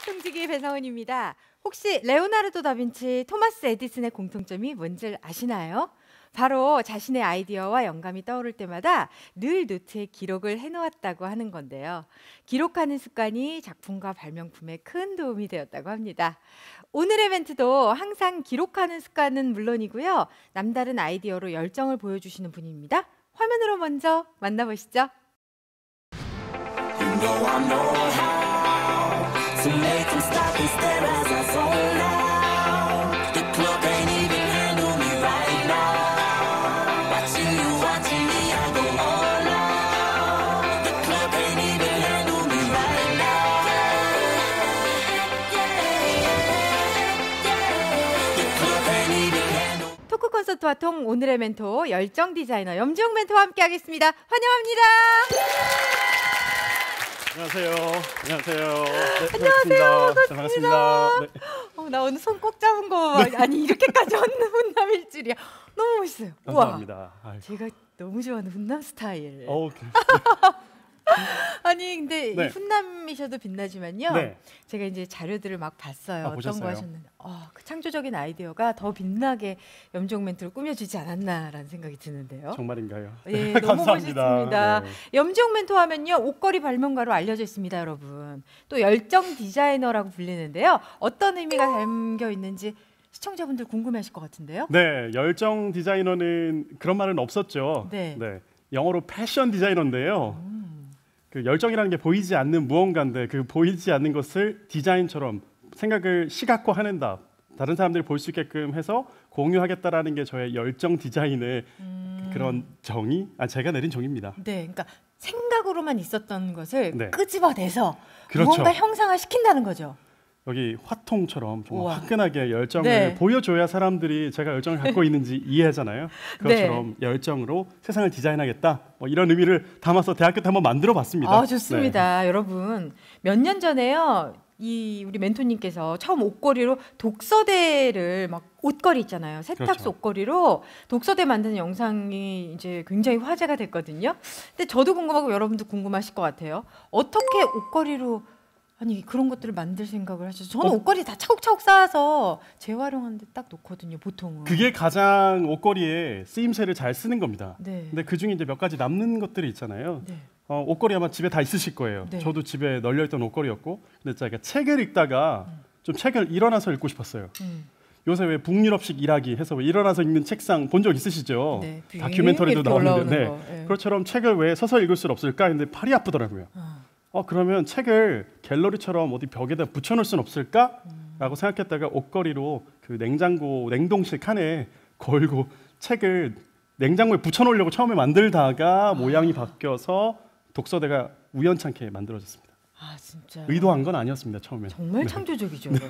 통지기 배성훈입니다 혹시 레오나르도 다빈치, 토마스 에디슨의 공통점이 뭔지 아시나요? 바로 자신의 아이디어와 영감이 떠오를 때마다 늘 노트에 기록을 해놓았다고 하는 건데요. 기록하는 습관이 작품과 발명 품에 큰 도움이 되었다고 합니다. 오늘의 이벤트도 항상 기록하는 습관은 물론이고요. 남다른 아이디어로 열정을 보여주시는 분입니다. 화면으로 먼저 만나보시죠. You know 콘서트와 통 오늘의 멘토 열정 디자이너 염지웅 멘토와 함께하겠습니다. 환영합니다. 안녕하세요. 안녕하세요. 네, 안녕하세요. 반갑습니다. 반갑습니다. 네. 어, 나 오늘 손 꼭 잡은 거 네. 아니 이렇게까지 얻는 훈남일 줄이야. 너무 멋있어요. 감사합니다. 우와, 제가 너무 좋아하는 훈남 스타일. 어, 아니 근데 네. 훈남이셔도 빛나지만요. 네. 제가 이제 자료들을 막 봤어요. 아, 어떤 보셨어요? 거 하셨는데 어, 그 창조적인 아이디어가 더 빛나게 염종 멘트로 꾸며지지 않았나라는 생각이 드는데요. 정말인가요? 네, 네 너무 멋있습니다. 네. 염종 멘토 하면요 옷걸이 발명가로 알려져 있습니다, 여러분. 또 열정 디자이너라고 불리는데요. 어떤 의미가 담겨 있는지 시청자분들 궁금해하실 것 같은데요. 네, 열정 디자이너는 그런 말은 없었죠. 네. 네 영어로 패션 디자이너인데요. 음. 그 열정이라는 게 보이지 않는 무언가인데 그 보이지 않는 것을 디자인처럼 생각을 시각화하는다. 다른 사람들이 볼 수 있게끔 해서 공유하겠다라는 게 저의 열정 디자인의 음... 그런 정의, 아 제가 내린 정의입니다. 네, 그러니까 생각으로만 있었던 것을 네. 끄집어내서 그렇죠. 무언가 형상화 시킨다는 거죠. 여기 화통처럼 정 화끈하게 열정을 네. 보여줘야 사람들이 제가 열정을 갖고 있는지 이해하잖아요. 그것처럼 네. 열정으로 세상을 디자인하겠다. 뭐 이런 의미를 담아서 대학교 때 한번 만들어 봤습니다. 아, 좋습니다. 네. 여러분. 몇 년 전에요. 이 우리 멘토님께서 처음 옷걸이로 독서대를 막 옷걸이 있잖아요. 세탁소 그렇죠. 옷걸이로 독서대 만드는 영상이 이제 굉장히 화제가 됐거든요. 근데 저도 궁금하고 여러분도 궁금하실 것 같아요. 어떻게 옷걸이로 아니 그런 것들을 만들 생각을 하셔서 저는 어. 옷걸이 다 차곡차곡 쌓아서 재활용하는데 딱 놓거든요 보통은 그게 가장 옷걸이에 쓰임새를 잘 쓰는 겁니다 네. 근데 그중에 이제 몇 가지 남는 것들이 있잖아요 네. 어, 옷걸이 아마 집에 다 있으실 거예요 네. 저도 집에 널려있던 옷걸이였고 근데 제가 책을 읽다가 음. 좀 책을 일어나서 읽고 싶었어요 음. 요새 왜 북유럽식 일하기 해서 왜 일어나서 읽는 책상 본 적 있으시죠? 네, 다큐멘터리도 나오는데 네. 네. 예. 그것처럼 책을 왜 서서 읽을 수 없을까 했는데 팔이 아프더라고요 아. 어 그러면 책을 갤러리처럼 어디 벽에다 붙여놓을 순 없을까? 라고 생각했다가 옷걸이로 그 냉장고 냉동실 칸에 걸고 책을 냉장고에 붙여놓으려고 처음에 만들다가 모양이 바뀌어서 독서대가 우연찮게 만들어졌습니다. 아 진짜. 의도한 건 아니었습니다 처음에. 정말 네. 창조적이죠. 네.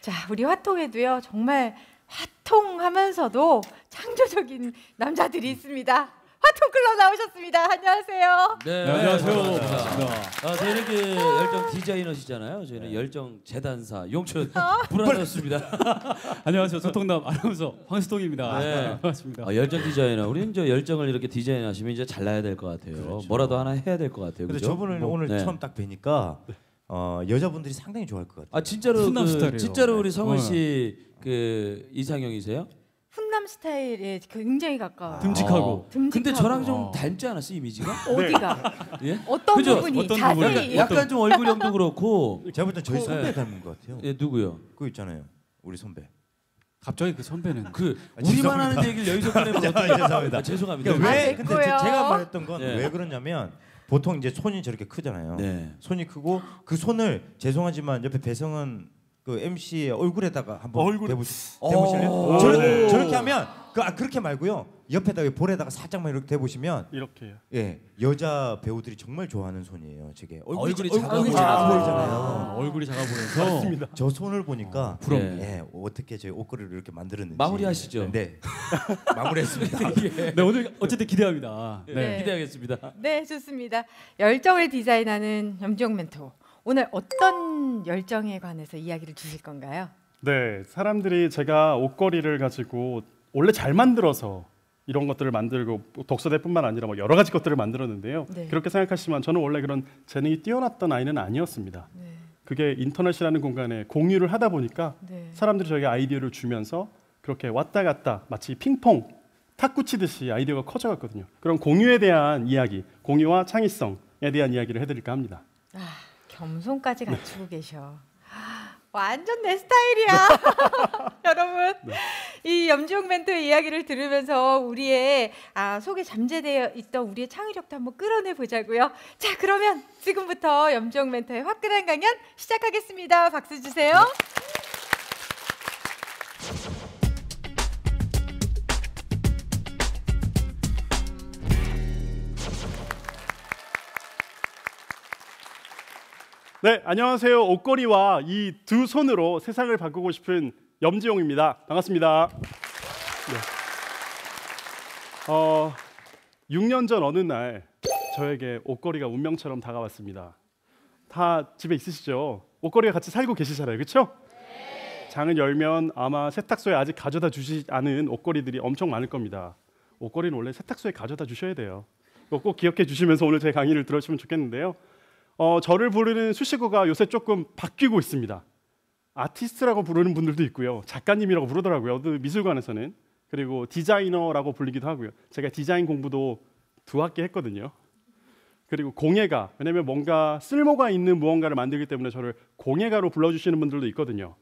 자 우리 화통에도요 정말 화통하면서도 창조적인 남자들이 있습니다. 화통클럽 나오셨습니다. 안녕하세요. 네, 네 안녕하세요. 반갑습니다. 아, 저희는 이 열정 디자이너시잖아요. 저희는 네. 열정 재단사 용촌 어? 불안했습니다. 안녕하세요. 소통남 아나운서 황수동입니다. 네. 아, 반갑습니다. 아, 열정 디자이너. 우리는 이 열정을 이렇게 디자인하시면 이제 잘나야 될 것 같아요. 그렇죠. 뭐라도 하나 해야 될 것 같아요. 그렇죠? 저분을 뭐, 오늘 네. 처음 딱 뵈니까 어, 여자분들이 상당히 좋아할 것 같아요. 아 진짜로 그, 진짜로 우리 네. 성은 씨그 어. 이상형이세요? 훈남 스타일에 굉장히 가까워. 듬직하고. 어. 듬직하고. 근데 저랑 좀 어. 닮지 않았어요 이미지가? 어, 어디가? 네. 예? 어떤 그죠? 부분이 어떤 자세히 부분이? 약간, 약간 좀 얼굴형도 그렇고. 제가 볼땐 저희 선배 닮은 것 같아요. 예 누구요? 그 있잖아요. 우리 선배. 갑자기 그 선배는 그 아, 우리만 하는 얘기를 여기서 꺼내면 아, 어떡해 죄송합니다. 아, 죄송합니다. 그러니까 왜 아, 근데 제, 가 말했던 건왜 예. 그러냐면 보통 이제 손이 저렇게 크잖아요. 네. 손이 크고 그 손을 죄송하지만 옆에 배성은 그 MC의 얼굴에다가 한번 얼굴... 대보시, 어. 실래요저 어. 네. 저렇게 하면 그, 아, 그렇게 말고요. 옆에다가 볼에다가 살짝만 이렇게 대보시면 이렇게요. 예 여자 배우들이 정말 좋아하는 손이에요. 저게 얼굴이, 얼굴이 작아, 얼굴이 작아 보이잖아요. 아, 얼굴이 작아 보여서 맞습니다. 저 손을 보니까 아, 어, 부럽네. 예, 어떻게 제 옷걸이를 이렇게 만들었는지 마무리하시죠. 네, 네. 마무리했습니다. 예. 네 오늘 어쨌든 기대합니다. 네. 네. 기대하겠습니다. 네 좋습니다. 열정을 디자인하는 염지 멘토. 오늘 어떤 열정에 관해서 이야기를 주실 건가요? 네, 사람들이 제가 옷걸이를 가지고 원래 잘 만들어서 이런 것들을 만들고 독서대뿐만 아니라 뭐 여러 가지 것들을 만들었는데요. 네. 그렇게 생각하시지 저는 원래 그런 재능이 뛰어났던 아이는 아니었습니다. 네. 그게 인터넷이라는 공간에 공유를 하다 보니까 네. 사람들이 저에게 아이디어를 주면서 그렇게 왔다 갔다 마치 핑퐁 탁구 치듯이 아이디어가 커져갔거든요. 그런 공유에 대한 이야기, 공유와 창의성에 대한 이야기를 해드릴까 합니다. 아. 겸손까지 네. 갖추고 계셔. 완전 내 스타일이야. 네. 여러분, 네. 이 염지용 멘토의 이야기를 들으면서 우리의 아, 속에 잠재되어 있던 우리의 창의력도 한번 끌어내 보자고요. 자, 그러면 지금부터 염지용 멘토의 화끈한 강연 시작하겠습니다. 박수 주세요. 네. 네, 안녕하세요. 옷걸이와 이 두 손으로 세상을 바꾸고 싶은 염지용입니다. 반갑습니다. 네. 어, 6년 전 어느 날 저에게 옷걸이가 운명처럼 다가왔습니다. 다 집에 있으시죠? 옷걸이와 같이 살고 계시잖아요. 그렇죠? 장을 열면 아마 세탁소에 아직 가져다 주지 시 않은 옷걸이들이 엄청 많을 겁니다. 옷걸이는 원래 세탁소에 가져다 주셔야 돼요. 꼭 기억해 주시면서 오늘 제 강의를 들어주시면 좋겠는데요. 어, 저를 부르는 수식어가 요새 조금 바뀌고 있습니다. 아티스트라고 부르는 분들도 있고요. 작가님이라고 부르더라고요. 그 미술관에서는. 그리고 디자이너라고 불리기도 하고요. 제가 디자인 공부도 두 학기 했거든요. 그리고 공예가 왜냐면 뭔가 쓸모가 있는 무언가를 만들기 때문에 저를 공예가로 불러주시는 분들도 있거든요.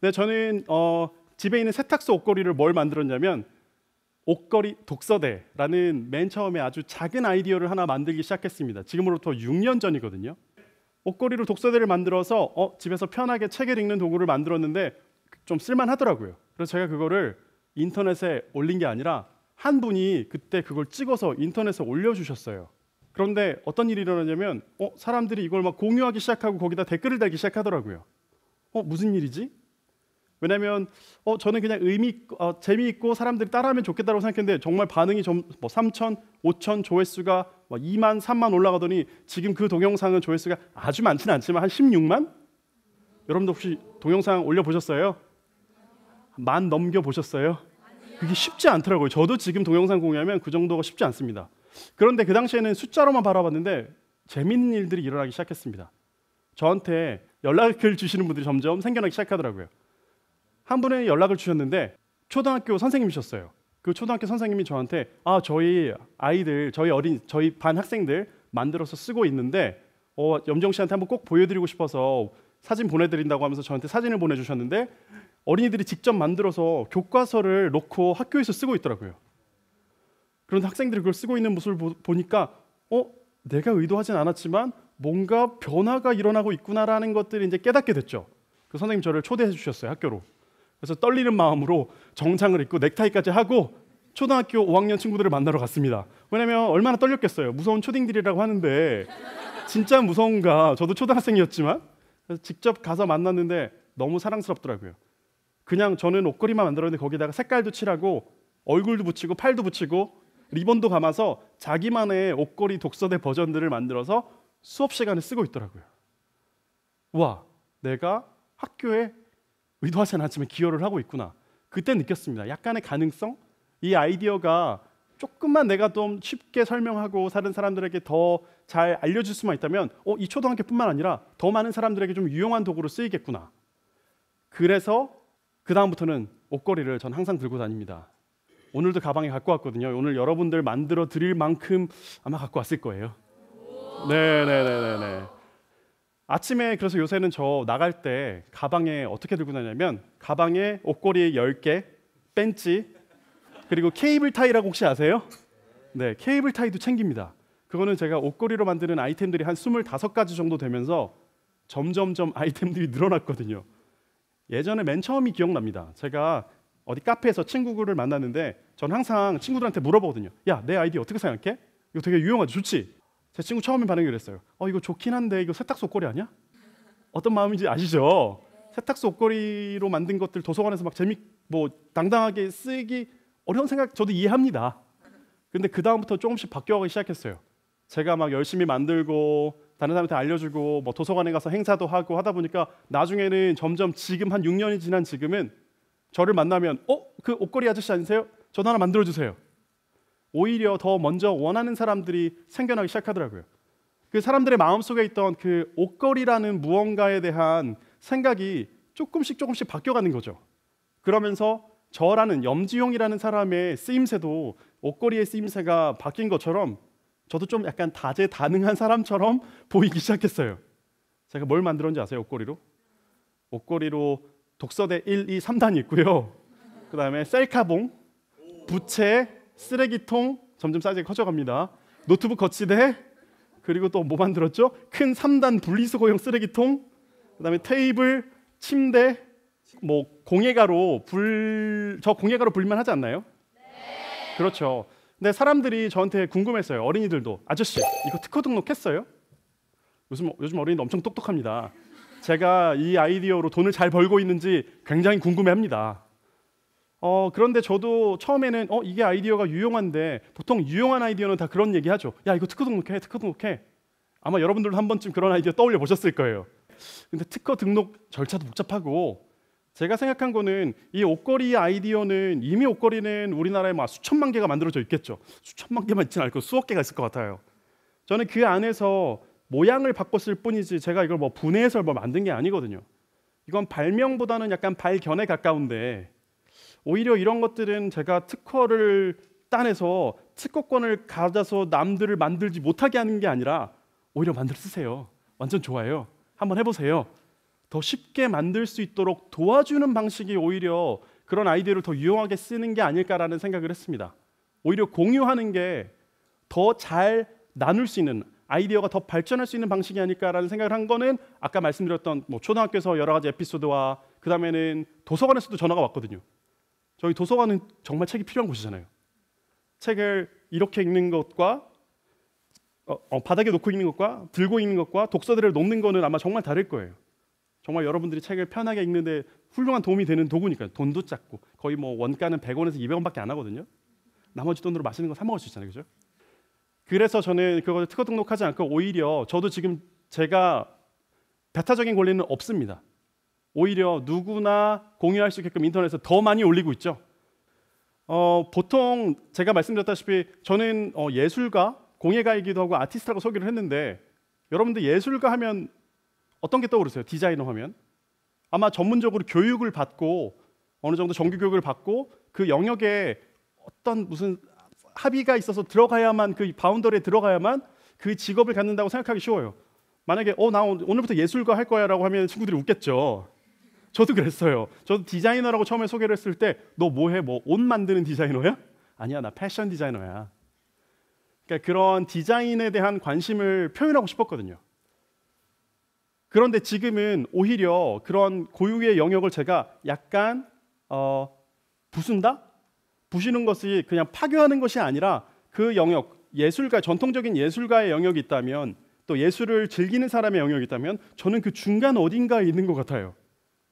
근데 저는 어, 집에 있는 세탁소 옷걸이를 뭘 만들었냐면 옷걸이 독서대라는 맨 처음에 아주 작은 아이디어를 하나 만들기 시작했습니다. 지금으로부터 6년 전이거든요. 옷걸이로 독서대를 만들어서 어, 집에서 편하게 책을 읽는 도구를 만들었는데 좀 쓸만하더라고요. 그래서 제가 그거를 인터넷에 올린 게 아니라 한 분이 그때 그걸 찍어서 인터넷에 올려주셨어요. 그런데 어떤 일이 일어나냐면 어, 사람들이 이걸 막 공유하기 시작하고 거기다 댓글을 달기 시작하더라고요. 어, 무슨 일이지? 왜냐하면 어, 저는 그냥 의미 어, 재미있고 사람들이 따라하면 좋겠다고 생각했는데 정말 반응이 좀 뭐 3천, 5천 조회수가 막 뭐 2만, 3만 올라가더니 지금 그 동영상은 조회수가 아주 많지는 않지만 한 16만? 여러분도 혹시 동영상 올려보셨어요? 만 넘겨보셨어요? 그게 쉽지 않더라고요. 저도 지금 동영상 공유하면 그 정도가 쉽지 않습니다. 그런데 그 당시에는 숫자로만 바라봤는데 재밌는 일들이 일어나기 시작했습니다. 저한테 연락을 주시는 분들이 점점 생겨나기 시작하더라고요. 한 분의 연락을 주셨는데 초등학교 선생님이셨어요. 그 초등학교 선생님이 저한테 아 저희 아이들 저희 어린 저희 반 학생들 만들어서 쓰고 있는데 어 염정 씨한테 한번 꼭 보여드리고 싶어서 사진 보내드린다고 하면서 저한테 사진을 보내주셨는데 어린이들이 직접 만들어서 교과서를 놓고 학교에서 쓰고 있더라고요. 그런데 학생들이 그걸 쓰고 있는 모습을 보, 니까어 내가 의도하진 않았지만 뭔가 변화가 일어나고 있구나라는 것들을 이제 깨닫게 됐죠. 그 선생님 저를 초대해 주셨어요 학교로. 그래서 떨리는 마음으로 정장을 입고 넥타이까지 하고 초등학교 5학년 친구들을 만나러 갔습니다. 왜냐면 얼마나 떨렸겠어요. 무서운 초딩들이라고 하는데 진짜 무서운가. 저도 초등학생이었지만 직접 가서 만났는데 너무 사랑스럽더라고요. 그냥 저는 옷걸이만 만들었는데 거기다가 색깔도 칠하고 얼굴도 붙이고 팔도 붙이고 리본도 감아서 자기만의 옷걸이 독서대 버전들을 만들어서 수업 시간에 쓰고 있더라고요. 와, 내가 학교에 의도하지는 않지만 기여를 하고 있구나. 그때 느꼈습니다. 약간의 가능성? 이 아이디어가 조금만 내가 좀 쉽게 설명하고 다른 사람들에게 더 잘 알려줄 수만 있다면 어, 이 초등학교뿐만 아니라 더 많은 사람들에게 좀 유용한 도구로 쓰이겠구나. 그래서 그 다음부터는 옷걸이를 전 항상 들고 다닙니다. 오늘도 가방에 갖고 왔거든요. 오늘 여러분들 만들어 드릴 만큼 아마 갖고 왔을 거예요. 네, 네, 네, 네, 네. 아침에 그래서 요새는 저 나갈 때 가방에 어떻게 들고 다냐면 가방에 옷걸이 10개, 벤치, 그리고 케이블 타이라고 혹시 아세요? 네, 케이블 타이도 챙깁니다. 그거는 제가 옷걸이로 만드는 아이템들이 한 25가지 정도 되면서 점점점 아이템들이 늘어났거든요. 예전에 맨 처음이 기억납니다. 제가 어디 카페에서 친구를 만났는데 전 항상 친구들한테 물어보거든요. 야, 내 아이디 어떻게 생각해? 이거 되게 유용하지, 좋지? 제 친구 처음에 반응이 그랬어요. 어 이거 좋긴 한데 이거 세탁소 옷걸이 아니야? 어떤 마음인지 아시죠? 세탁소 옷걸이로 만든 것들 도서관에서 막 재미 뭐 당당하게 쓰기 어려운 생각 저도 이해합니다. 근데 그 다음부터 조금씩 바뀌어가기 시작했어요. 제가 막 열심히 만들고 다른 사람한테 알려주고 뭐 도서관에 가서 행사도 하고 하다 보니까 나중에는 점점 지금 한 6년이 지난 지금은 저를 만나면 어그 옷걸이 아저씨 아니세요? 저도 하나 만들어 주세요. 오히려 더 먼저 원하는 사람들이 생겨나기 시작하더라고요. 그 사람들의 마음속에 있던 그 옷걸이라는 무언가에 대한 생각이 조금씩 조금씩 바뀌어가는 거죠. 그러면서 저라는 염지용이라는 사람의 쓰임새도 옷걸이의 쓰임새가 바뀐 것처럼 저도 좀 약간 다재다능한 사람처럼 보이기 시작했어요. 제가 뭘 만들었는지 아세요? 옷걸이로? 옷걸이로 독서대 1, 2, 3단이 있고요. 그 다음에 셀카봉, 부채, 쓰레기통 점점 사이즈가 커져갑니다. 노트북 거치대 그리고 또 뭐 만들었죠? 큰 3단 분리수거용 쓰레기통 그다음에 테이블, 침대 뭐 공예가로 불 저 공예가로 불만 하지 않나요? 네. 그렇죠. 근데 사람들이 저한테 궁금했어요. 어린이들도 아저씨 이거 특허 등록했어요? 요즘 요즘 어린이 엄청 똑똑합니다. 제가 이 아이디어로 돈을 잘 벌고 있는지 굉장히 궁금해합니다. 어, 그런데 저도 처음에는 어, 이게 아이디어가 유용한데 보통 유용한 아이디어는 다 그런 얘기하죠. 야 이거 특허 등록해, 특허 등록해. 아마 여러분들도 한 번쯤 그런 아이디어 떠올려 보셨을 거예요. 근데 특허 등록 절차도 복잡하고 제가 생각한 거는 이 옷걸이 아이디어는 이미 옷걸이는 우리나라에 막 수천만 개가 만들어져 있겠죠. 수천만 개만 있지는 않고 수억 개가 있을 것 같아요. 저는 그 안에서 모양을 바꿨을 뿐이지 제가 이걸 뭐 분해해서 뭐 만든 게 아니거든요. 이건 발명보다는 약간 발견에 가까운데 오히려 이런 것들은 제가 특허를 따내서 특허권을 가져서 남들을 만들지 못하게 하는 게 아니라 오히려 만들 쓰세요. 완전 좋아요. 한번 해보세요. 더 쉽게 만들 수 있도록 도와주는 방식이 오히려 그런 아이디어를 더 유용하게 쓰는 게 아닐까라는 생각을 했습니다. 오히려 공유하는 게 더 잘 나눌 수 있는 아이디어가 더 발전할 수 있는 방식이 아닐까라는 생각을 한 거는 아까 말씀드렸던 뭐 초등학교에서 여러 가지 에피소드와 그 다음에는 도서관에서도 전화가 왔거든요. 저희 도서관은 정말 책이 필요한 곳이잖아요. 책을 이렇게 읽는 것과 어, 어, 바닥에 놓고 읽는 것과 들고 읽는 것과 독서대를 놓는 거는 아마 정말 다를 거예요. 정말 여러분들이 책을 편하게 읽는데 훌륭한 도움이 되는 도구니까 돈도 작고 거의 뭐 원가는 100원에서 200원밖에 안 하거든요. 나머지 돈으로 맛있는 거 사 먹을 수 있잖아요, 그죠? 그래서 저는 그걸 특허 등록하지 않고 오히려 저도 지금 제가 배타적인 권리는 없습니다. 오히려 누구나 공유할 수 있게끔 인터넷에 더 많이 올리고 있죠. 어, 보통 제가 말씀드렸다시피 저는 어, 예술가, 공예가이기도 하고 아티스트라고 소개를 했는데 여러분들 예술가 하면 어떤 게 떠오르세요? 디자이너 하면 아마 전문적으로 교육을 받고 어느 정도 정규 교육을 받고 그 영역에 어떤 무슨 합의가 있어서 들어가야만 그 바운더리에 들어가야만 그 직업을 갖는다고 생각하기 쉬워요. 만약에 어 나 오늘부터 예술가 할 거야라고 하면 친구들이 웃겠죠. 저도 그랬어요. 저도 디자이너라고 처음에 소개를 했을 때 너 뭐해? 뭐 옷 만드는 디자이너야? 아니야, 나 패션 디자이너야. 그러니까 그런 디자인에 대한 관심을 표현하고 싶었거든요. 그런데 지금은 오히려 그런 고유의 영역을 제가 약간 어, 부순다? 부시는 것이 그냥 파괴하는 것이 아니라 그 영역, 예술가, 전통적인 예술가의 영역이 있다면 또 예술을 즐기는 사람의 영역이 있다면 저는 그 중간 어딘가에 있는 것 같아요.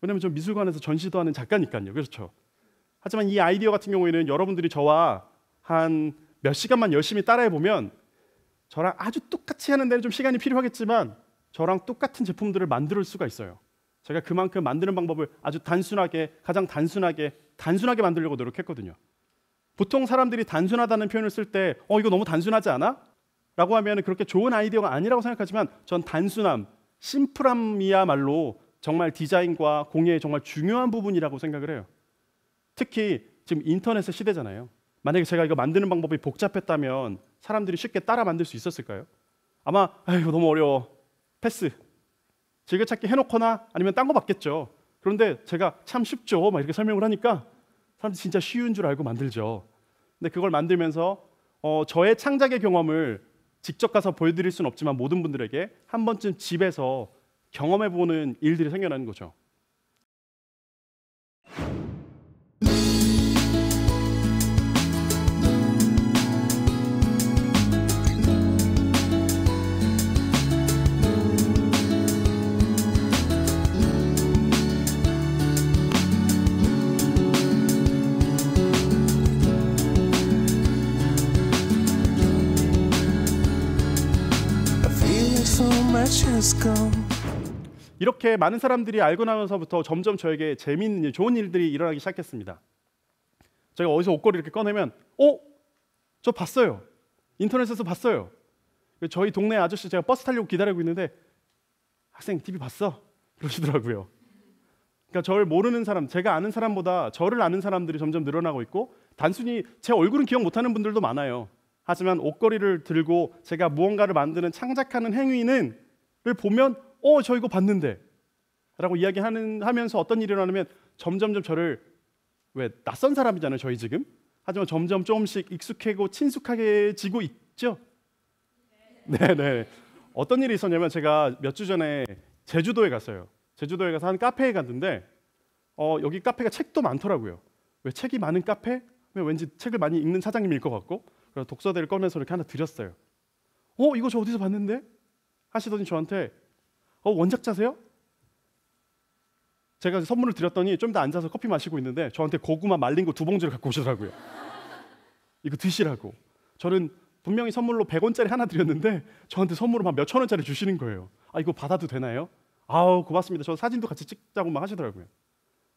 왜냐하면 저 미술관에서 전시도 하는 작가니까요. 그렇죠. 하지만 이 아이디어 같은 경우에는 여러분들이 저와 한 몇 시간만 열심히 따라해 보면 저랑 아주 똑같이 하는 데는 좀 시간이 필요하겠지만 저랑 똑같은 제품들을 만들 수가 있어요. 제가 그만큼 만드는 방법을 아주 단순하게 가장 단순하게 단순하게 만들려고 노력했거든요. 보통 사람들이 단순하다는 표현을 쓸 때 어 이거 너무 단순하지 않아? 라고 하면 그렇게 좋은 아이디어가 아니라고 생각하지만 전 단순함, 심플함이야말로 정말 디자인과 공예의 정말 중요한 부분이라고 생각을 해요. 특히 지금 인터넷의 시대잖아요. 만약에 제가 이거 만드는 방법이 복잡했다면 사람들이 쉽게 따라 만들 수 있었을까요? 아마 아이고 너무 어려워. 패스. 즐겨찾기 해놓거나 아니면 딴 거 받겠죠. 그런데 제가 참 쉽죠. 막 이렇게 설명을 하니까 사람들이 진짜 쉬운 줄 알고 만들죠. 근데 그걸 만들면서 어, 저의 창작의 경험을 직접 가서 보여드릴 수는 없지만 모든 분들에게 한 번쯤 집에서 경험해보는 일들이 생겨나는 거죠. 이렇게 많은 사람들이 알고 나면서부터 점점 저에게 재미있는 좋은 일들이 일어나기 시작했습니다. 제가 어디서 옷걸이 이렇게 꺼내면 어? 저 봤어요. 인터넷에서 봤어요. 저희 동네 아저씨 제가 버스 타려고 기다리고 있는데 학생 TV 봤어? 그러시더라고요. 그러니까 저를 모르는 사람, 제가 아는 사람보다 저를 아는 사람들이 점점 늘어나고 있고 단순히 제 얼굴은 기억 못하는 분들도 많아요. 하지만 옷걸이를 들고 제가 무언가를 만드는 창작하는 행위는 를 보면 어, 저 이거 봤는데. 라고 이야기하는 하면서 어떤 일이 일어나면 점점점 저를 왜 낯선 사람이잖아요, 저희 지금. 하지만 점점 조금씩 익숙해고 친숙하게지고 있죠. 네. 네, 네. 어떤 일이 있었냐면 제가 몇 주 전에 제주도에 갔어요. 제주도에 가서 한 카페에 갔는데 어, 여기 카페가 책도 많더라고요. 왜 책이 많은 카페? 왠지 책을 많이 읽는 사장님일 것 같고 그래서 독서대를 꺼내서 이렇게 하나 드렸어요. 어, 이거 저 어디서 봤는데? 하시더니 저한테 어, 원작자세요? 제가 선물을 드렸더니 좀 더 앉아서 커피 마시고 있는데 저한테 고구마 말린 거 두 봉지를 갖고 오시더라고요. 이거 드시라고. 저는 분명히 선물로 100원짜리 하나 드렸는데 저한테 선물을한 몇천 원짜리 주시는 거예요. 아 이거 받아도 되나요? 아우 고맙습니다. 저 사진도 같이 찍자고 막 하시더라고요.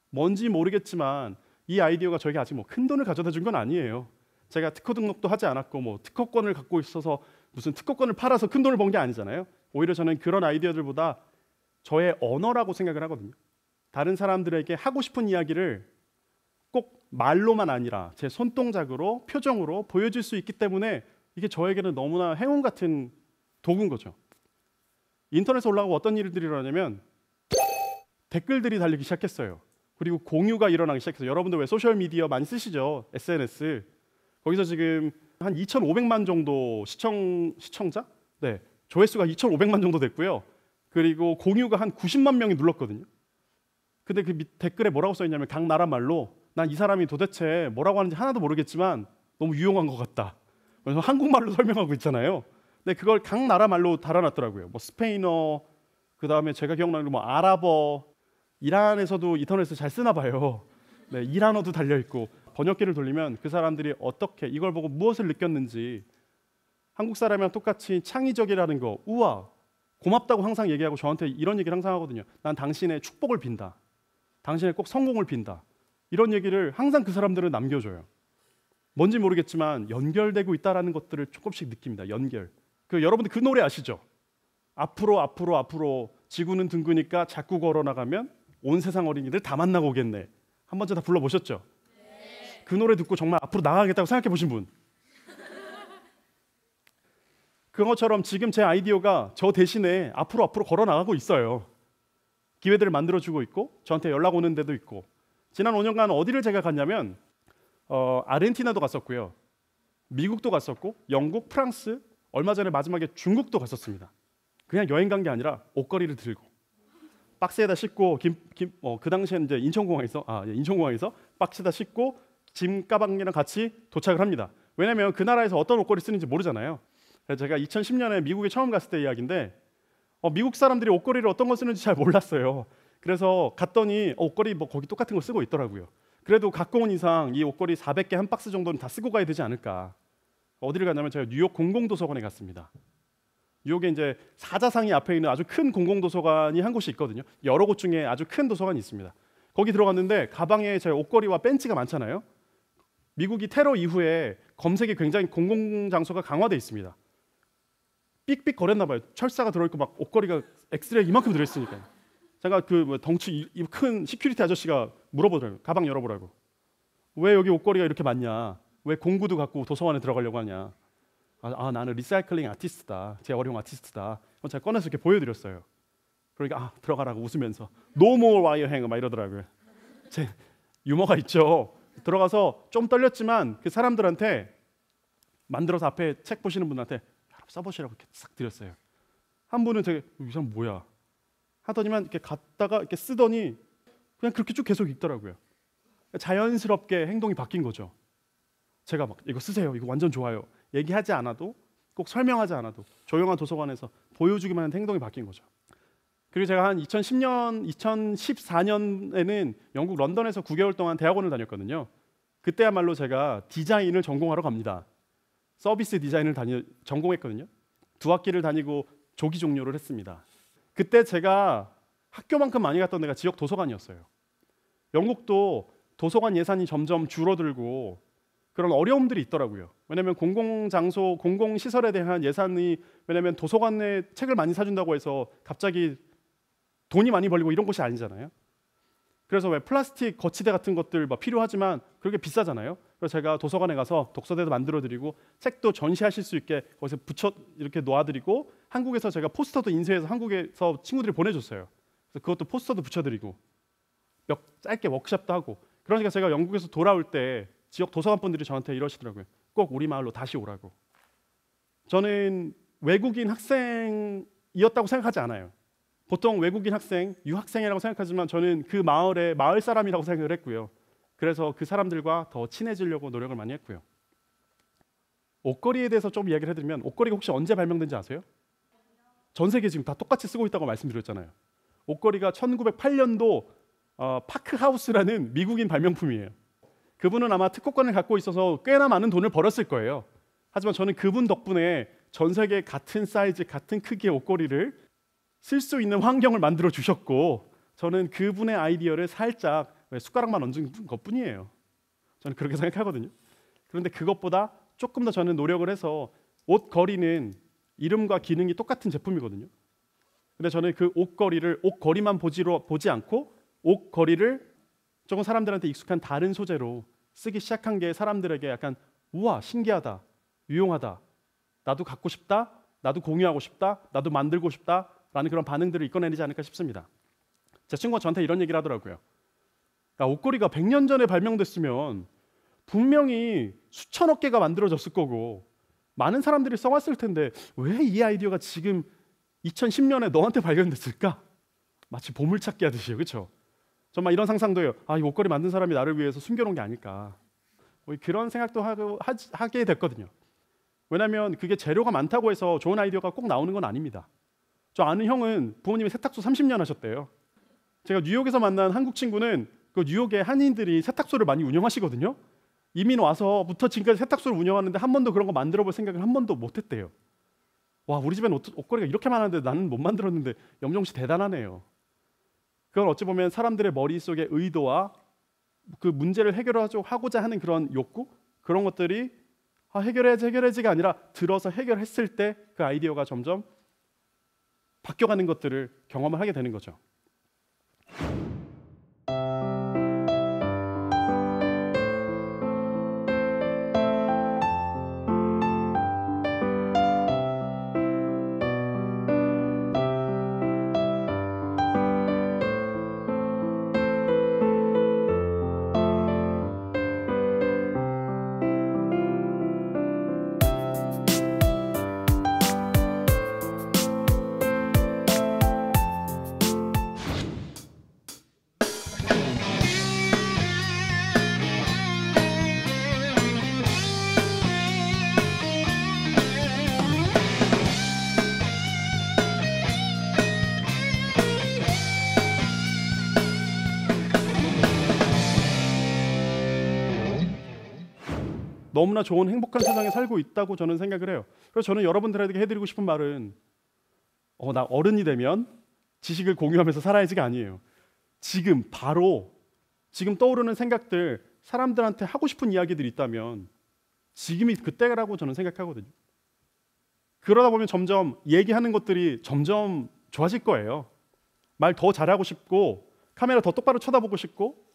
뭔지 모르겠지만 이 아이디어가 저에게 아직 뭐큰 돈을 가져다 준 건 아니에요. 제가 특허 등록도 하지 않았고 뭐 특허권을 갖고 있어서 무슨 특허권을 팔아서 큰 돈을 번 게 아니잖아요. 오히려 저는 그런 아이디어들보다 저의 언어라고 생각을 하거든요. 다른 사람들에게 하고 싶은 이야기를 꼭 말로만 아니라 제 손동작으로 표정으로 보여줄 수 있기 때문에 이게 저에게는 너무나 행운 같은 도구인 거죠. 인터넷에 올라가고 어떤 일들이 일어나냐면 댓글들이 달리기 시작했어요. 그리고 공유가 일어나기 시작해서 여러분들 왜 소셜 미디어 많이 쓰시죠? SNS. 거기서 지금 한 2,500만 정도 시청 시청자? 네. 조회수가 2,500만 정도 됐고요. 그리고 공유가 한 90만 명이 눌렀거든요. 근데 그 밑 댓글에 뭐라고 써 있냐면 각 나라 말로 난 이 사람이 도대체 뭐라고 하는지 하나도 모르겠지만 너무 유용한 것 같다. 그래서 한국말로 설명하고 있잖아요. 근데 그걸 각 나라 말로 달아놨더라고요. 뭐 스페인어, 그 다음에 제가 기억나는 뭐 아랍어, 이란에서도 인터넷을 잘 쓰나 봐요. 네, 이란어도 달려 있고 번역기를 돌리면 그 사람들이 어떻게 이걸 보고 무엇을 느꼈는지 한국 사람이랑 똑같이 창의적이라는 거 우와 고맙다고 항상 얘기하고 저한테 이런 얘기를 항상 하거든요. 난 당신의 축복을 빈다. 당신의 꼭 성공을 빈다. 이런 얘기를 항상 그 사람들은 남겨줘요. 뭔지 모르겠지만 연결되고 있다라는 것들을 조금씩 느낍니다. 연결. 그 여러분들 그 노래 아시죠? 앞으로 앞으로 앞으로 지구는 둥그니까 자꾸 걸어 나가면 온 세상 어린이들 다 만나고 오겠네. 한 번쯤 다 불러 보셨죠? 네. 그 노래 듣고 정말 앞으로 나가겠다고 생각해 보신 분. 그런 것처럼 지금 제 아이디어가 저 대신에 앞으로 앞으로 걸어 나가고 있어요. 기회들을 만들어 주고 있고 저한테 연락 오는 데도 있고 지난 5년간 어디를 제가 갔냐면 어, 아르헨티나도 갔었고요. 미국도 갔었고 영국, 프랑스, 얼마 전에 마지막에 중국도 갔었습니다. 그냥 여행 간 게 아니라 옷걸이를 들고 박스에다 싣고 김, 김, 어, 그 당시에 이제 인천공항에서 아 예, 인천공항에서 박스에다 싣고 짐 가방이랑 같이 도착을 합니다. 왜냐하면 그 나라에서 어떤 옷걸이 쓰는지 모르잖아요. 제가 2010년에 미국에 처음 갔을 때 이야기인데 어, 미국 사람들이 옷걸이를 어떤 거 쓰는지 잘 몰랐어요. 그래서 갔더니 어, 옷걸이 뭐 거기 똑같은 거 쓰고 있더라고요. 그래도 갖고 온 이상 이 옷걸이 400개 한 박스 정도는 다 쓰고 가야 되지 않을까. 어디를 갔냐면 제가 뉴욕 공공도서관에 갔습니다. 뉴욕에 이제 사자상이 앞에 있는 아주 큰 공공도서관이 한 곳이 있거든요. 여러 곳 중에 아주 큰 도서관이 있습니다. 거기 들어갔는데 가방에 제 옷걸이와 벤치가 많잖아요. 미국이 테러 이후에 검색이 굉장히 공공 장소가 강화돼 있습니다. 삑삑 거렸나 봐요. 철사가 들어있고 막 옷걸이가 엑스레이 이만큼 들어있으니까. 제가 그 뭐 덩치 큰 시큐리티 아저씨가 물어보더라고요. 가방 열어보라고. 왜 여기 옷걸이가 이렇게 많냐? 왜 공구도 갖고 도서관에 들어가려고 하냐? 아, 아 나는 리사이클링 아티스트다. 재활용 아티스트다. 제가 꺼내서 이렇게 보여드렸어요. 그러니까 아, 들어가라고 웃으면서 노모 와이어 행어 막 이러더라고요. 제 유머가 있죠. 들어가서 좀 떨렸지만 그 사람들한테 만들어서 앞에 책 보시는 분한테 써보시라고 이렇게 싹 드렸어요. 한 분은 되게 이 사람 뭐야 하더니만 이렇게 갔다가 이렇게 쓰더니 그냥 그렇게 쭉 계속 읽더라고요. 자연스럽게 행동이 바뀐 거죠. 제가 막 이거 쓰세요. 이거 완전 좋아요. 얘기하지 않아도 꼭 설명하지 않아도 조용한 도서관에서 보여주기만 하는 행동이 바뀐 거죠. 그리고 제가 한 2010년, 2014년에는 영국 런던에서 9개월 동안 대학원을 다녔거든요. 그때야말로 제가 디자인을 전공하러 갑니다. 서비스 디자인을 다니 전공했거든요. 두 학기를 다니고 조기 종료를 했습니다. 그때 제가 학교만큼 많이 갔던 데가 지역 도서관이었어요. 영국도 도서관 예산이 점점 줄어들고 그런 어려움들이 있더라고요. 왜냐하면 공공 장소, 공공 시설에 대한 예산이 왜냐하면 도서관에 책을 많이 사준다고 해서 갑자기 돈이 많이 벌리고 이런 곳이 아니잖아요. 그래서 왜 플라스틱 거치대 같은 것들 막 필요하지만 그렇게 비싸잖아요. 그래서 제가 도서관에 가서 독서대도 만들어드리고 책도 전시하실 수 있게 거기서 붙여 이렇게 놓아드리고 한국에서 제가 포스터도 인쇄해서 한국에서 친구들이 보내줬어요. 그래서 그것도 포스터도 붙여드리고 몇 짧게 워크샵도 하고 그러니까 제가 영국에서 돌아올 때 지역 도서관 분들이 저한테 이러시더라고요. 꼭 우리 마을로 다시 오라고. 저는 외국인 학생이었다고 생각하지 않아요. 보통 외국인 학생, 유학생이라고 생각하지만 저는 그 마을의 마을 사람이라고 생각을 했고요. 그래서 그 사람들과 더 친해지려고 노력을 많이 했고요. 옷걸이에 대해서 좀 이야기를 해드리면 옷걸이가 혹시 언제 발명된지 아세요? 전 세계 지금 다 똑같이 쓰고 있다고 말씀드렸잖아요. 옷걸이가 1908년도 어, 파크하우스라는 미국인 발명품이에요. 그분은 아마 특허권을 갖고 있어서 꽤나 많은 돈을 벌었을 거예요. 하지만 저는 그분 덕분에 전 세계 같은 사이즈, 같은 크기의 옷걸이를 쓸수 있는 환경을 만들어 주셨고 저는 그분의 아이디어를 살짝 숟가락만 얹은 것뿐이에요. 저는 그렇게 생각하거든요. 그런데 그것보다 조금 더 저는 노력을 해서 옷걸이는 이름과 기능이 똑같은 제품이거든요. 근데 저는 그 옷걸이를 옷걸이만 보지로 보지 않고 옷걸이를 조금 사람들한테 익숙한 다른 소재로 쓰기 시작한 게 사람들에게 약간 우와 신기하다 유용하다 나도 갖고 싶다 나도 공유하고 싶다 나도 만들고 싶다 라는 그런 반응들을 이끌어내지 않을까 싶습니다. 제 친구가 저한테 이런 얘기를 하더라고요. 야, 옷걸이가 100년 전에 발명됐으면 분명히 수천억 개가 만들어졌을 거고 많은 사람들이 써왔을 텐데 왜 이 아이디어가 지금 2010년에 너한테 발견됐을까? 마치 보물찾기 하듯이 그렇죠? 정말 이런 상상도 해요. 아, 이 옷걸이 만든 사람이 나를 위해서 숨겨놓은 게 아닐까. 뭐 그런 생각도 하고, 하, 하게 됐거든요. 왜냐하면 그게 재료가 많다고 해서 좋은 아이디어가 꼭 나오는 건 아닙니다. 저 아는 형은 부모님이 세탁소 30년 하셨대요. 제가 뉴욕에서 만난 한국 친구는 그뉴욕에 한인들이 세탁소를 많이 운영하시거든요. 이민 와서부터 지금까지 세탁소를 운영하는데 한 번도 그런 거 만들어 볼 생각을 한 번도 못 했대요. 와, 우리 집엔 옷, 옷걸이가 이렇게 많았는데 나는 못 만들었는데 염정 씨 대단하네요. 그건 어찌 보면 사람들의 머릿속의 의도와 그 문제를 해결하고자 하는 그런 욕구 그런 것들이 아, 해결해야지 해결해야지가 아니라 들어서 해결했을 때 그 아이디어가 점점 바뀌어가는 것들을 경험을 하게 되는 거죠. 너무나 좋은 행복한 세상에 살고 있다고 저는 생각을 해요. 그래서 저는 여러분들에게 해드리고 싶은 말은 어, 나 어른이 되면 지식을 공유하면서 살아야지가 아니에요. 지금 바로 지금 떠오르는 생각들 사람들한테 하고 싶은 이야기들이 있다면 지금이 그때라고 저는 생각하거든요. 그러다 보면 점점 얘기하는 것들이 점점 좋아질 거예요. 말 더 잘하고 싶고 카메라 더 똑바로 쳐다보고 싶고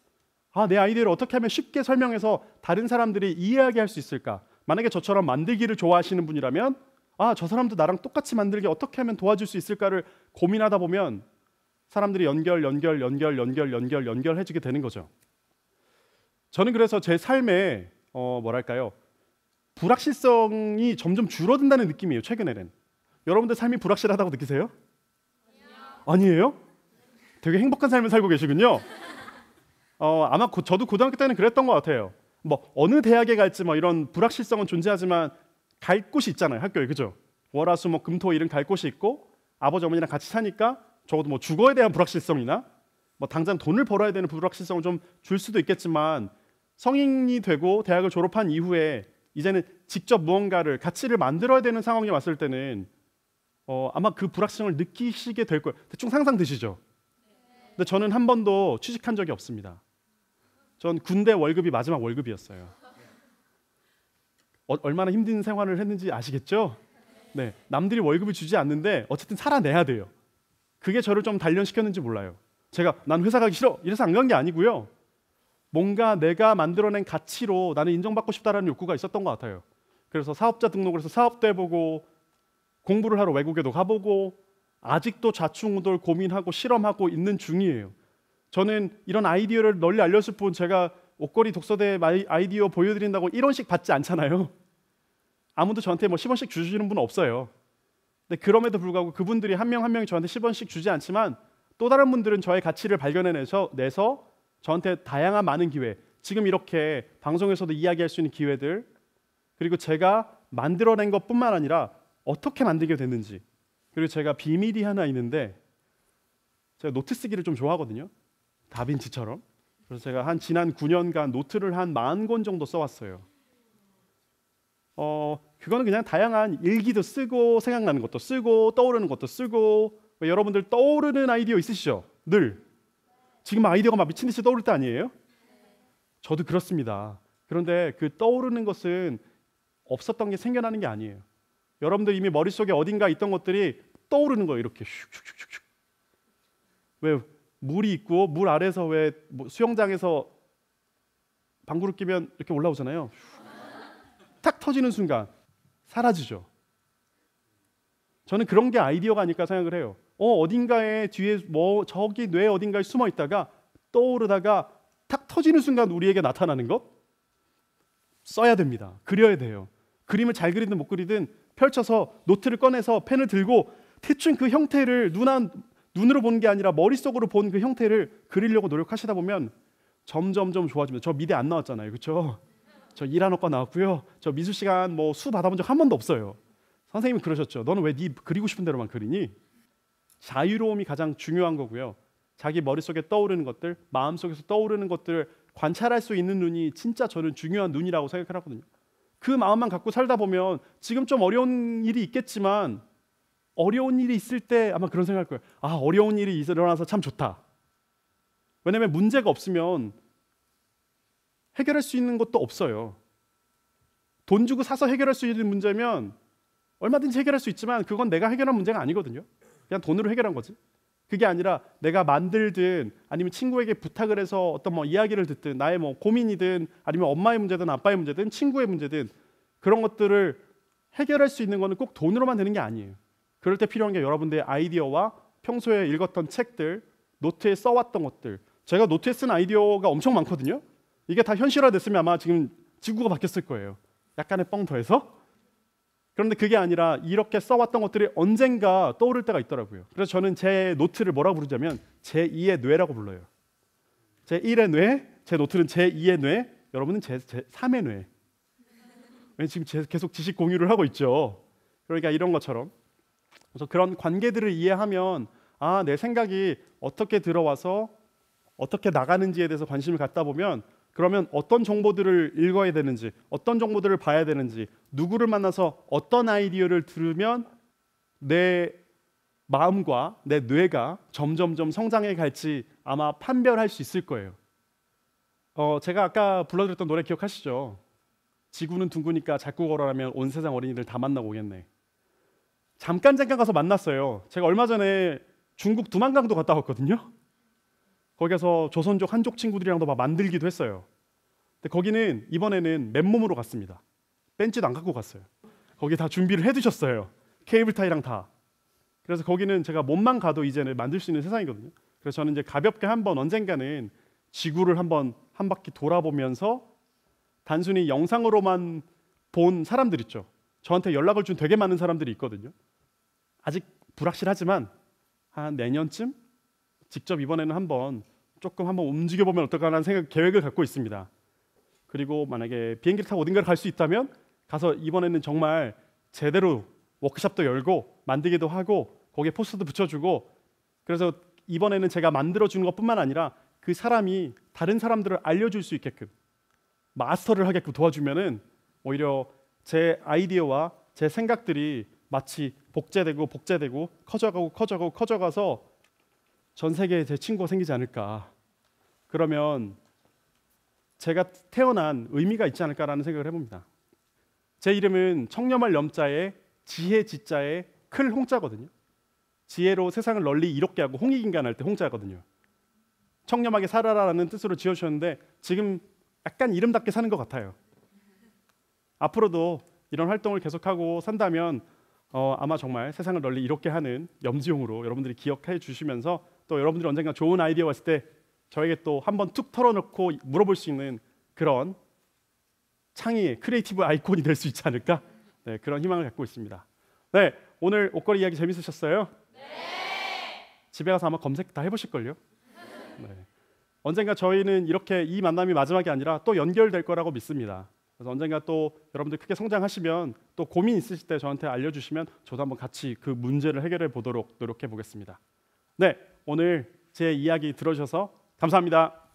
아, 내 아이디어를 어떻게 하면 쉽게 설명해서 다른 사람들이 이해하게 할 수 있을까? 만약에 저처럼 만들기를 좋아하시는 분이라면 아, 저 사람도 나랑 똑같이 만들기 어떻게 하면 도와줄 수 있을까를 고민하다 보면 사람들이 연결, 연결, 연결, 연결, 연결, 연결해주게 되는 거죠. 저는 그래서 제 삶에 어, 뭐랄까요? 불확실성이 점점 줄어든다는 느낌이에요. 최근에는 여러분들 삶이 불확실하다고 느끼세요? 아니에요? 되게 행복한 삶을 살고 계시군요. 어, 아마 고, 저도 고등학교 때는 그랬던 것 같아요. 뭐 어느 대학에 갈지 뭐 이런 불확실성은 존재하지만 갈 곳이 있잖아요 학교에 그죠? 월화수뭐 금토 일은 갈 곳이 있고 아버지 어머니랑 같이 사니까 적어도 뭐 주거에 대한 불확실성이나 뭐 당장 돈을 벌어야 되는 불확실성을 좀 줄 수도 있겠지만 성인이 되고 대학을 졸업한 이후에 이제는 직접 무언가를 가치를 만들어야 되는 상황이 왔을 때는 어, 아마 그 불확실성을 느끼시게 될 거예요. 대충 상상되시죠? 근데 저는 한 번도 취직한 적이 없습니다. 전 군대 월급이 마지막 월급이었어요. 어, 얼마나 힘든 생활을 했는지 아시겠죠? 네, 남들이 월급을 주지 않는데 어쨌든 살아내야 돼요. 그게 저를 좀 단련시켰는지 몰라요. 제가 난 회사 가기 싫어 이래서 안 간 게 아니고요. 뭔가 내가 만들어낸 가치로 나는 인정받고 싶다라는 욕구가 있었던 것 같아요. 그래서 사업자 등록을 해서 사업도 해보고 공부를 하러 외국에도 가보고 아직도 좌충우돌 고민하고 실험하고 있는 중이에요. 저는 이런 아이디어를 널리 알렸을 뿐 제가 옷걸이 독서대 아이디어 보여드린다고 1원씩 받지 않잖아요. 아무도 저한테 뭐 10원씩 주시는 분 없어요. 근데 그럼에도 불구하고 그분들이 한 명 한 명이 저한테 10원씩 주지 않지만 또 다른 분들은 저의 가치를 발견해내서 내서 저한테 다양한 많은 기회, 지금 이렇게 방송에서도 이야기할 수 있는 기회들, 그리고 제가 만들어낸 것뿐만 아니라 어떻게 만들게 됐는지, 그리고 제가 비밀이 하나 있는데 제가 노트 쓰기를 좀 좋아하거든요. 다빈치처럼. 그래서 제가 한 지난 9년간 노트를 한 만 권 정도 써왔어요. 어, 그거는 그냥 다양한 일기도 쓰고 생각나는 것도 쓰고 떠오르는 것도 쓰고 뭐 여러분들 떠오르는 아이디어 있으시죠? 늘 지금 아이디어가 막 미친 듯이 떠오를 때 아니에요? 저도 그렇습니다. 그런데 그 떠오르는 것은 없었던 게 생겨나는 게 아니에요. 여러분들 이미 머릿속에 어딘가 있던 것들이 떠오르는 거예요. 이렇게 슉슉슉슉. 왜 물이 있고 물 아래서 왜 뭐 수영장에서 방구를 끼면 이렇게 올라오잖아요. 탁 터지는 순간 사라지죠. 저는 그런 게 아이디어가 아닐까 생각을 해요. 어 어딘가에 뒤에 뭐 저기 뇌 어딘가에 숨어 있다가 떠오르다가 탁 터지는 순간 우리에게 나타나는 것 써야 됩니다. 그려야 돼요. 그림을 잘 그리든 못 그리든 펼쳐서 노트를 꺼내서 펜을 들고 대충 그 형태를 눈한 눈으로 본 게 아니라 머릿속으로 본 그 형태를 그리려고 노력하시다 보면 점점점 좋아집니다. 저 미대 안 나왔잖아요. 그렇죠? 저 일한학과 나왔고요. 저 미술 시간 뭐 수 받아본 적 한 번도 없어요. 선생님이 그러셨죠. 너는 왜 네 그리고 싶은 대로만 그리니? 자유로움이 가장 중요한 거고요. 자기 머릿속에 떠오르는 것들, 마음속에서 떠오르는 것들을 관찰할 수 있는 눈이 진짜 저는 중요한 눈이라고 생각을 하거든요. 그 마음만 갖고 살다 보면 지금 좀 어려운 일이 있겠지만 어려운 일이 있을 때 아마 그런 생각할 거예요. 아, 어려운 일이 일어나서 참 좋다. 왜냐하면 문제가 없으면 해결할 수 있는 것도 없어요. 돈 주고 사서 해결할 수 있는 문제면 얼마든지 해결할 수 있지만 그건 내가 해결한 문제가 아니거든요. 그냥 돈으로 해결한 거지. 그게 아니라 내가 만들든 아니면 친구에게 부탁을 해서 어떤 뭐 이야기를 듣든 나의 뭐 고민이든 아니면 엄마의 문제든 아빠의 문제든 친구의 문제든 그런 것들을 해결할 수 있는 거는 꼭 돈으로만 되는 게 아니에요. 그럴 때 필요한 게 여러분들의 아이디어와 평소에 읽었던 책들, 노트에 써왔던 것들. 제가 노트에 쓴 아이디어가 엄청 많거든요. 이게 다 현실화됐으면 아마 지금 지구가 바뀌었을 거예요. 약간의 뻥 더해서. 그런데 그게 아니라 이렇게 써왔던 것들이 언젠가 떠오를 때가 있더라고요. 그래서 저는 제 노트를 뭐라고 부르자면 제 2의 뇌라고 불러요. 제 1의 뇌, 제 노트는 제 2의 뇌, 여러분은 제, 제 3의 뇌. 왜 지금 계속 지식 공유를 하고 있죠. 그러니까 이런 것처럼 그래서 그런 관계들을 이해하면 아, 내 생각이 어떻게 들어와서 어떻게 나가는지에 대해서 관심을 갖다 보면 그러면 어떤 정보들을 읽어야 되는지, 어떤 정보들을 봐야 되는지, 누구를 만나서 어떤 아이디어를 들으면 내 마음과 내 뇌가 점점점 성장해 갈지 아마 판별할 수 있을 거예요. 어, 제가 아까 불러드렸던 노래 기억하시죠? 지구는 둥그니까 자꾸 걸어라면 온 세상 어린이들 다 만나고 오겠네. 잠깐 잠깐 가서 만났어요. 제가 얼마 전에 중국 두만강도 갔다 왔거든요. 거기서 조선족 한족 친구들이랑도 막 만들기도 했어요. 근데 거기는 이번에는 맨몸으로 갔습니다. 벤치도 안 갖고 갔어요. 거기 다 준비를 해두셨어요. 케이블 타이랑 다. 그래서 거기는 제가 몸만 가도 이제는 만들 수 있는 세상이거든요. 그래서 저는 이제 가볍게 한 번 언젠가는 지구를 한번 한 바퀴 돌아보면서 단순히 영상으로만 본 사람들 있죠. 저한테 연락을 준 되게 많은 사람들이 있거든요. 아직 불확실하지만 한 내년쯤 직접 이번에는 한번 조금 한번 움직여 보면 어떨까라는 생각 계획을 갖고 있습니다. 그리고 만약에 비행기를 타고 어딘가를 갈 수 있다면 가서 이번에는 정말 제대로 워크숍도 열고 만들기도 하고 거기에 포스도 붙여주고 그래서 이번에는 제가 만들어 주는 것뿐만 아니라 그 사람이 다른 사람들을 알려줄 수 있게끔 마스터를 하게끔 도와주면은 오히려 제 아이디어와 제 생각들이 마치 복제되고 복제되고 커져가고 커져가고 커져가서 전 세계에 제 친구가 생기지 않을까. 그러면 제가 태어난 의미가 있지 않을까라는 생각을 해봅니다. 제 이름은 청렴할 염자에 지혜 지자에 클 홍자거든요. 지혜로 세상을 널리 이롭게 하고 홍익인간 할 때 홍자거든요. 청렴하게 살아라라는 뜻으로 지어주셨는데 지금 약간 이름답게 사는 것 같아요. 앞으로도 이런 활동을 계속하고 산다면 어, 아마 정말 세상을 널리 이롭게 하는 염지용으로 여러분들이 기억해 주시면서 또 여러분들이 언젠가 좋은 아이디어왔을때 저에게 또 한번 툭 털어놓고 물어볼 수 있는 그런 창의 크리에이티브 아이콘이 될 수 있지 않을까 네, 그런 희망을 갖고 있습니다. 네, 오늘 옷걸이 이야기 재밌으셨어요? 네. 집에 가서 아마 검색 다 해보실 걸요. 네. 언젠가 저희는 이렇게 이 만남이 마지막이 아니라 또 연결될 거라고 믿습니다. 그래서 언젠가 또 여러분들 크게 성장하시면 또 고민 있으실 때 저한테 알려주시면 저도 한번 같이 그 문제를 해결해 보도록 노력해 보겠습니다. 네, 오늘 제 이야기 들어주셔서 감사합니다.